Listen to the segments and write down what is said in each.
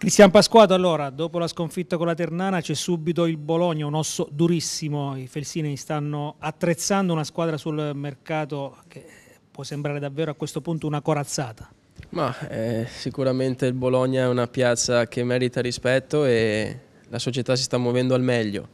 Cristian Pasquato, allora, dopo la sconfitta con la Ternana c'è subito il Bologna, un osso durissimo, i Felsini stanno attrezzando una squadra sul mercato che può sembrare davvero a questo punto una corazzata. Ma eh, sicuramente il Bologna è una piazza che merita rispetto e la società si sta muovendo al meglio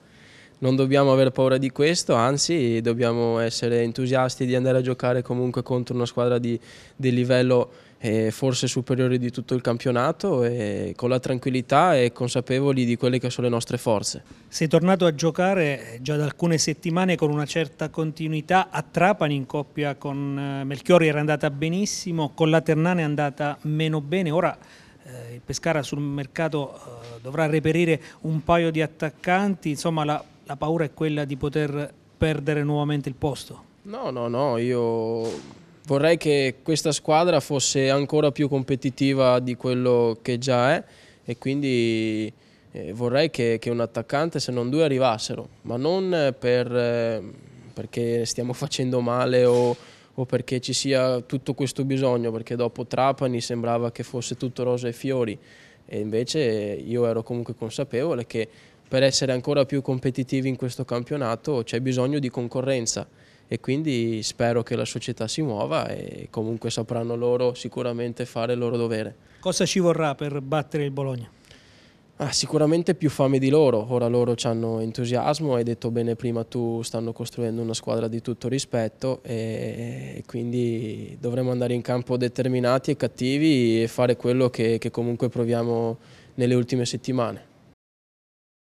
non dobbiamo avere paura di questo, anzi dobbiamo essere entusiasti di andare a giocare comunque contro una squadra di, di livello eh, forse superiore di tutto il campionato e con la tranquillità e consapevoli di quelle che sono le nostre forze. Sei tornato a giocare già da alcune settimane con una certa continuità a Trapani in coppia con eh, Melchiori era andata benissimo, con la Ternana è andata meno bene, ora eh, il Pescara sul mercato eh, dovrà reperire un paio di attaccanti, insomma la la paura è quella di poter perdere nuovamente il posto? No, no, no, io vorrei che questa squadra fosse ancora più competitiva di quello che già è e quindi eh, vorrei che, che un attaccante se non due arrivassero, ma non per, eh, perché stiamo facendo male o, o, perché ci sia tutto questo bisogno, perché dopo Trapani sembrava che fosse tutto rosa e fiori e invece io ero comunque consapevole che per essere ancora più competitivi in questo campionato c'è bisogno di concorrenza e quindi spero che la società si muova e comunque sapranno loro sicuramente fare il loro dovere. Cosa ci vorrà per battere il Bologna? Ah, sicuramente più fame di loro, ora loro hanno entusiasmo, hai detto bene prima tu, stanno costruendo una squadra di tutto rispetto e, quindi dovremo andare in campo determinati e cattivi e fare quello che, che comunque proviamo nelle ultime settimane.